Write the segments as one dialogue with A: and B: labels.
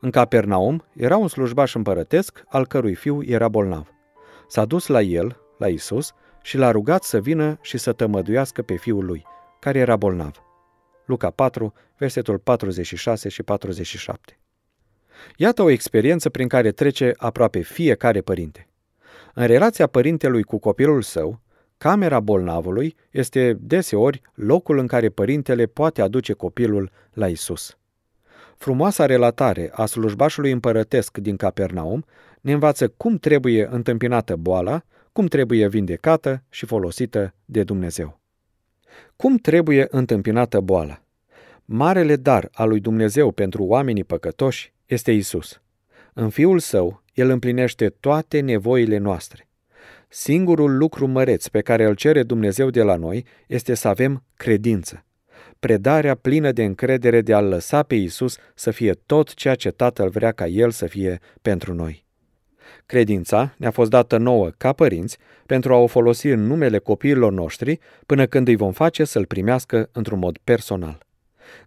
A: În Capernaum era un slujbaș împărătesc al cărui fiu era bolnav. S-a dus la el, la Isus, și l-a rugat să vină și să tămăduiască pe fiul lui, care era bolnav. Luca 4, versetul 46 și 47. Iată o experiență prin care trece aproape fiecare părinte. În relația părintelui cu copilul său, camera bolnavului este deseori locul în care părintele poate aduce copilul la Isus. Frumoasa relatare a slujbașului împărătesc din Capernaum ne învață cum trebuie întâmpinată boala, cum trebuie vindecată și folosită de Dumnezeu. Cum trebuie întâmpinată boala? Marele dar al lui Dumnezeu pentru oamenii păcătoși este Isus. În Fiul Său, El împlinește toate nevoile noastre. Singurul lucru măreț pe care îl cere Dumnezeu de la noi este să avem credință predarea plină de încredere de a-L lăsa pe Isus să fie tot ceea ce Tatăl vrea ca El să fie pentru noi. Credința ne-a fost dată nouă ca părinți pentru a o folosi în numele copiilor noștri până când îi vom face să-L primească într-un mod personal.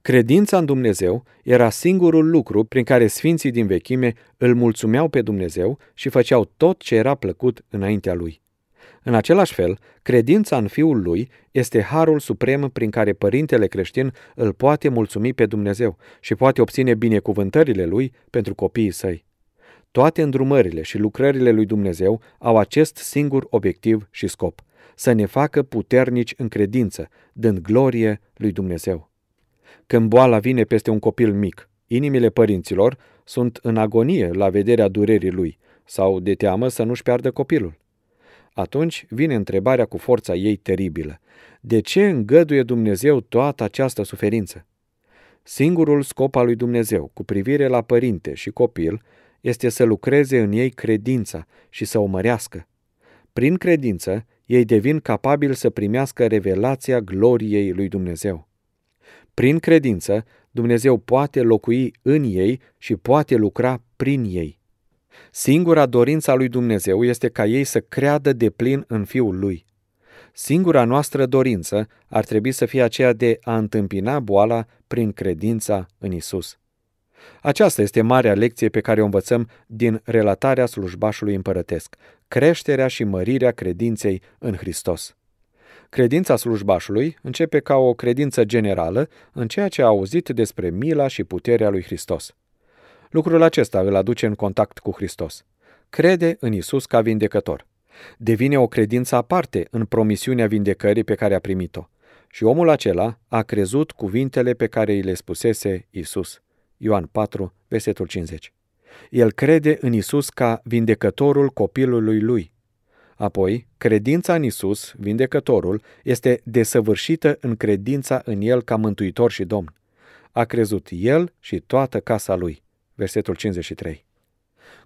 A: Credința în Dumnezeu era singurul lucru prin care sfinții din vechime îl mulțumeau pe Dumnezeu și făceau tot ce era plăcut înaintea lui. În același fel, credința în Fiul lui este harul suprem prin care părintele creștin îl poate mulțumi pe Dumnezeu și poate obține binecuvântările lui pentru copiii săi. Toate îndrumările și lucrările lui Dumnezeu au acest singur obiectiv și scop, să ne facă puternici în credință, dând glorie lui Dumnezeu. Când boala vine peste un copil mic, inimile părinților sunt în agonie la vederea durerii lui sau de teamă să nu-și piardă copilul. Atunci vine întrebarea cu forța ei teribilă. De ce îngăduie Dumnezeu toată această suferință? Singurul scop al lui Dumnezeu cu privire la părinte și copil este să lucreze în ei credința și să o mărească. Prin credință, ei devin capabili să primească revelația gloriei lui Dumnezeu. Prin credință, Dumnezeu poate locui în ei și poate lucra prin ei. Singura dorință a lui Dumnezeu este ca ei să creadă de plin în Fiul Lui. Singura noastră dorință ar trebui să fie aceea de a întâmpina boala prin credința în Isus. Aceasta este marea lecție pe care o învățăm din relatarea slujbașului împărătesc, creșterea și mărirea credinței în Hristos. Credința slujbașului începe ca o credință generală în ceea ce a auzit despre mila și puterea lui Hristos. Lucrul acesta îl aduce în contact cu Hristos. Crede în Isus ca vindecător. Devine o credință aparte în promisiunea vindecării pe care a primit-o. Și omul acela a crezut cuvintele pe care îi le spusese Isus. Ioan 4, versetul 50. El crede în Isus ca vindecătorul copilului lui. Apoi, credința în Isus, vindecătorul, este desăvârșită în credința în El ca mântuitor și domn. A crezut El și toată casa lui versetul 53.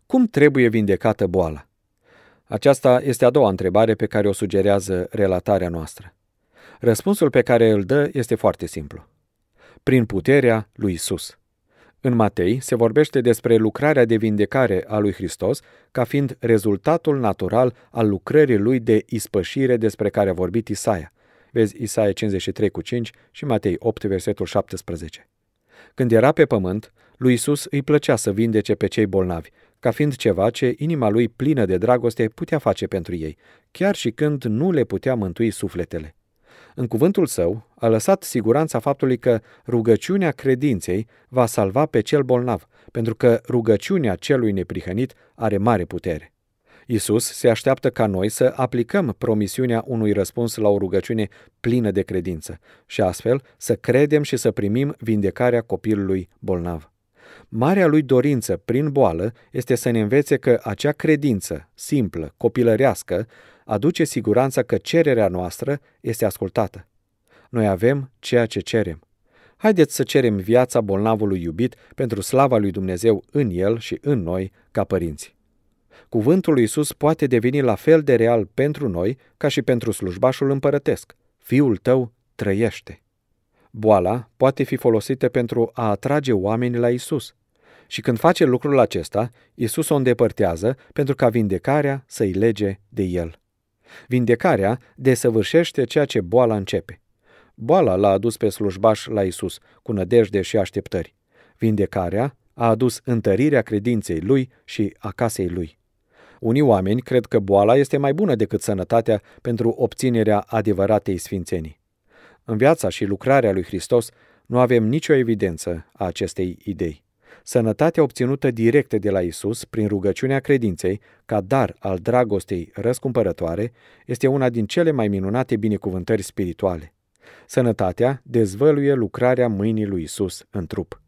A: Cum trebuie vindecată boala? Aceasta este a doua întrebare pe care o sugerează relatarea noastră. Răspunsul pe care îl dă este foarte simplu. Prin puterea lui Isus. În Matei se vorbește despre lucrarea de vindecare a lui Hristos ca fiind rezultatul natural al lucrării lui de ispășire despre care a vorbit Isaia. Vezi Isaia 53 cu 5 și Matei 8, versetul 17. Când era pe pământ, lui Isus îi plăcea să vindece pe cei bolnavi, ca fiind ceva ce inima lui plină de dragoste putea face pentru ei, chiar și când nu le putea mântui sufletele. În cuvântul său, a lăsat siguranța faptului că rugăciunea credinței va salva pe cel bolnav, pentru că rugăciunea celui neprihănit are mare putere. Isus se așteaptă ca noi să aplicăm promisiunea unui răspuns la o rugăciune plină de credință și astfel să credem și să primim vindecarea copilului bolnav. Marea lui dorință prin boală este să ne învețe că acea credință simplă, copilărească, aduce siguranța că cererea noastră este ascultată. Noi avem ceea ce cerem. Haideți să cerem viața bolnavului iubit pentru slava lui Dumnezeu în el și în noi ca părinți. Cuvântul lui Isus poate deveni la fel de real pentru noi ca și pentru slujbașul împărătesc. Fiul tău trăiește. Boala poate fi folosită pentru a atrage oamenii la Isus. Și când face lucrul acesta, Isus o îndepărtează pentru ca vindecarea să-i lege de el. Vindecarea desăvârșește ceea ce boala începe. Boala l-a adus pe slujbaș la Isus cu nădejde și așteptări. Vindecarea a adus întărirea credinței lui și a casei lui. Unii oameni cred că boala este mai bună decât sănătatea pentru obținerea adevăratei sfințenii. În viața și lucrarea lui Hristos nu avem nicio evidență a acestei idei. Sănătatea obținută direct de la Isus prin rugăciunea credinței, ca dar al dragostei răscumpărătoare, este una din cele mai minunate binecuvântări spirituale. Sănătatea dezvăluie lucrarea mâinii lui Isus în trup.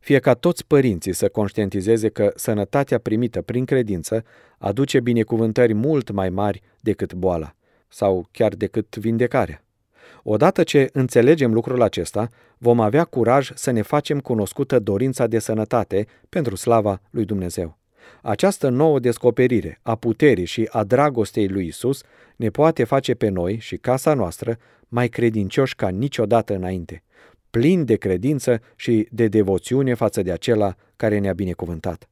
A: Fie ca toți părinții să conștientizeze că sănătatea primită prin credință aduce binecuvântări mult mai mari decât boala, sau chiar decât vindecarea. Odată ce înțelegem lucrul acesta, vom avea curaj să ne facem cunoscută dorința de sănătate pentru slava lui Dumnezeu. Această nouă descoperire a puterii și a dragostei lui Isus ne poate face pe noi și casa noastră mai credincioși ca niciodată înainte, plini de credință și de devoțiune față de acela care ne-a binecuvântat.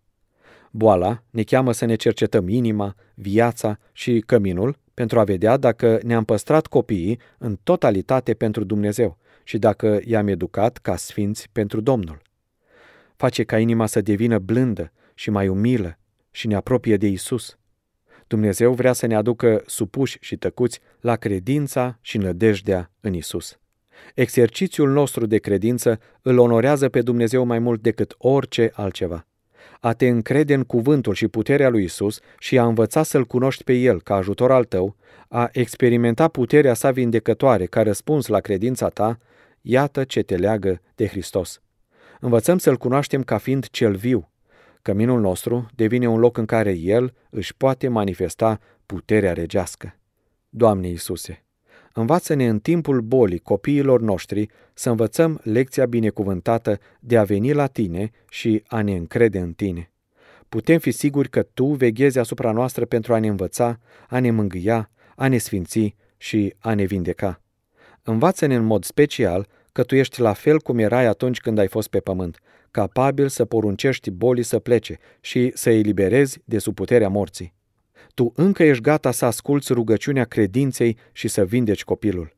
A: Boala ne cheamă să ne cercetăm inima, viața și căminul pentru a vedea dacă ne-am păstrat copiii în totalitate pentru Dumnezeu și dacă i-am educat ca sfinți pentru Domnul. Face ca inima să devină blândă și mai umilă și ne apropie de Isus. Dumnezeu vrea să ne aducă supuși și tăcuți la credința și nădejdea în Isus. Exercițiul nostru de credință îl onorează pe Dumnezeu mai mult decât orice altceva a te încrede în cuvântul și puterea lui Isus și a învăța să-L cunoști pe El ca ajutor al tău, a experimenta puterea sa vindecătoare ca răspuns la credința ta, iată ce te leagă de Hristos. Învățăm să-L cunoaștem ca fiind cel viu. Căminul nostru devine un loc în care El își poate manifesta puterea regească. Doamne Iisuse! Învață-ne în timpul bolii copiilor noștri să învățăm lecția binecuvântată de a veni la tine și a ne încrede în tine. Putem fi siguri că tu veghezi asupra noastră pentru a ne învăța, a ne mângâia, a ne sfinți și a ne vindeca. Învață-ne în mod special că tu ești la fel cum erai atunci când ai fost pe pământ, capabil să poruncești bolii să plece și să eliberezi de sub puterea morții tu încă ești gata să asculți rugăciunea credinței și să vindeci copilul.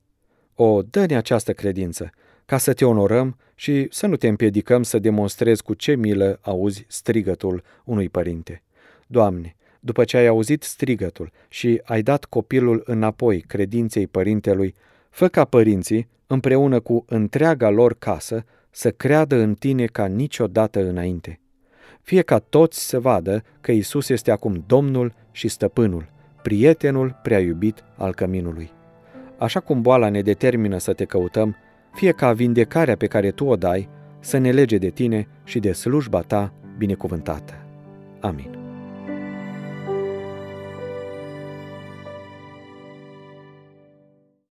A: O, dă-ne această credință, ca să te onorăm și să nu te împiedicăm să demonstrezi cu ce milă auzi strigătul unui părinte. Doamne, după ce ai auzit strigătul și ai dat copilul înapoi credinței părintelui, fă ca părinții, împreună cu întreaga lor casă, să creadă în tine ca niciodată înainte. Fie ca toți să vadă că Isus este acum Domnul și stăpânul, prietenul prea iubit al căminului. Așa cum boala ne determină să te căutăm, fie ca vindecarea pe care tu o dai să ne lege de tine și de slujba ta binecuvântată. Amin.